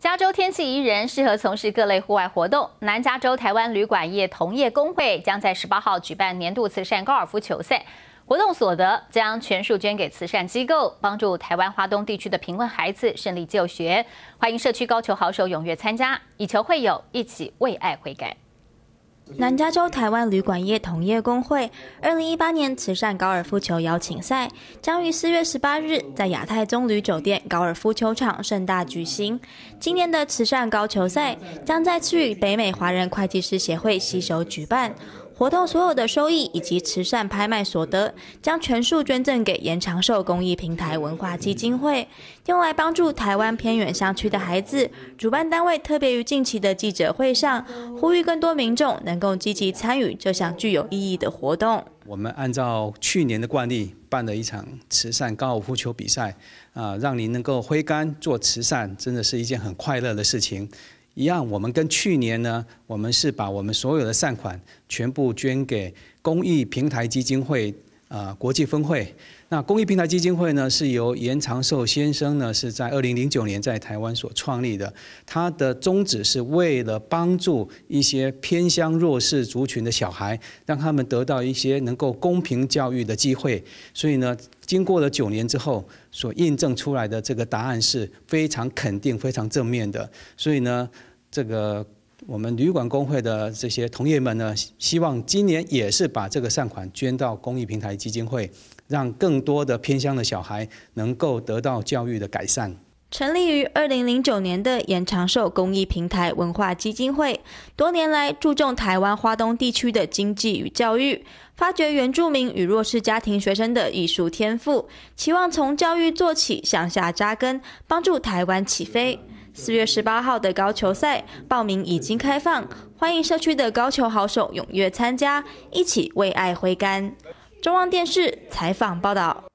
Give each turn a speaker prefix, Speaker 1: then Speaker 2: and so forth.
Speaker 1: 加州天气宜人，适合从事各类户外活动。南加州台湾旅馆业同业工会将在十八号举办年度慈善高尔夫球赛，活动所得将全数捐给慈善机构，帮助台湾华东地区的贫困孩子顺利就学。欢迎社区高球好手踊跃参加，以球会友，一起为爱悔改。南
Speaker 2: 加州台湾旅馆业同业工会二零一八年慈善高尔夫球邀请赛将于四月十八日在亚太棕榈酒店高尔夫球场盛大举行。今年的慈善高球赛将再次与北美华人会计师协会携手举办。活动所有的收益以及慈善拍卖所得，将全数捐赠给延长寿公益平台文化基金会，用来帮助台湾偏远山区的孩子。主办单位特别于近期的记者会上，呼吁更多民众能够积
Speaker 3: 极参与这项具有意义的活动。我们按照去年的惯例办了一场慈善高尔夫球比赛，啊，让您能够挥杆做慈善，真的是一件很快乐的事情。一样，我们跟去年呢，我们是把我们所有的善款全部捐给公益平台基金会，呃，国际分会。那公益平台基金会呢，是由严长寿先生呢是在二零零九年在台湾所创立的，他的宗旨是为了帮助一些偏乡弱势族群的小孩，让他们得到一些能够公平教育的机会。所以呢，经过了九年之后，所印证出来的这个答案是非常肯定、非常正面的。所以呢。这个我们旅馆工会的这些同业们呢，希望今年也是把这个善款捐到公益平台基金会，让更多的偏乡的小孩能够得到教育的改善。
Speaker 2: 成立于二零零九年的延长寿公益平台文化基金会，多年来注重台湾花东地区的经济与教育，发掘原住民与弱势家庭学生的艺术天赋，期望从教育做起，向下扎根，帮助台湾起飞。四月十八号的高球赛报名已经开放，欢迎社区的高球好手踊
Speaker 1: 跃参加，一起为爱挥杆。中央电视采访报道。